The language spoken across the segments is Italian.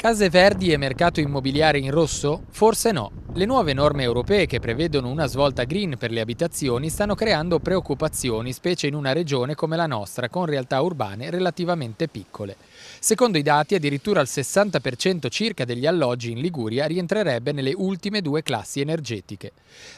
Case Verdi e mercato immobiliare in rosso? Forse no. Le nuove norme europee che prevedono una svolta green per le abitazioni stanno creando preoccupazioni, specie in una regione come la nostra, con realtà urbane relativamente piccole. Secondo i dati, addirittura il 60% circa degli alloggi in Liguria rientrerebbe nelle ultime due classi energetiche.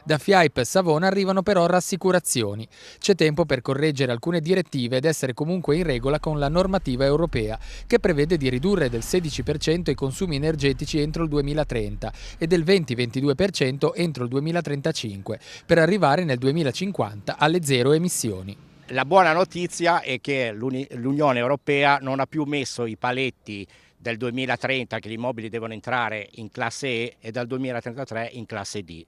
Da FIAIP e Savona arrivano però rassicurazioni. C'è tempo per correggere alcune direttive ed essere comunque in regola con la normativa europea, che prevede di ridurre del 16% i consumi energetici entro il 2030 e del 20-22% 22% entro il 2035 per arrivare nel 2050 alle zero emissioni. La buona notizia è che l'Unione Europea non ha più messo i paletti del 2030 che gli immobili devono entrare in classe E e dal 2033 in classe D.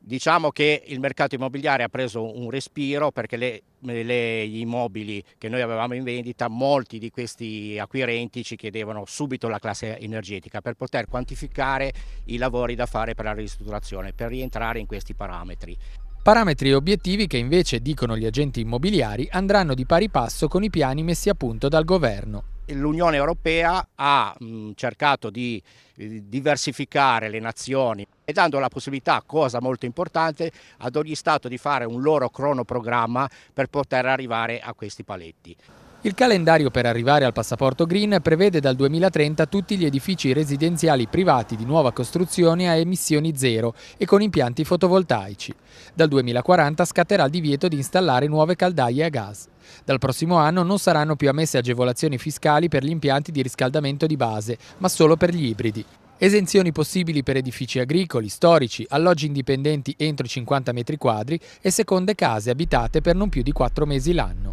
Diciamo che il mercato immobiliare ha preso un respiro perché le, le, gli immobili che noi avevamo in vendita, molti di questi acquirenti ci chiedevano subito la classe energetica per poter quantificare i lavori da fare per la ristrutturazione, per rientrare in questi parametri. Parametri e obiettivi che invece, dicono gli agenti immobiliari, andranno di pari passo con i piani messi a punto dal governo l'Unione Europea ha mh, mm, cercato di eh, diversificare le nazioni e dando la possibilità, cosa molto importante, ad ogni Stato di fare un loro cronoprogramma per poter arrivare a questi paletti. Il calendario per arrivare al passaporto green prevede dal 2030 tutti gli edifici residenziali privati di nuova costruzione a emissioni zero e con impianti fotovoltaici. Dal 2040 scatterà il divieto di installare nuove caldaie a gas. Dal prossimo anno non saranno più ammesse agevolazioni fiscali per gli impianti di riscaldamento di base, ma solo per gli ibridi. Esenzioni possibili per edifici agricoli, storici, alloggi indipendenti entro i 50 metri quadri e seconde case abitate per non più di 4 mesi l'anno.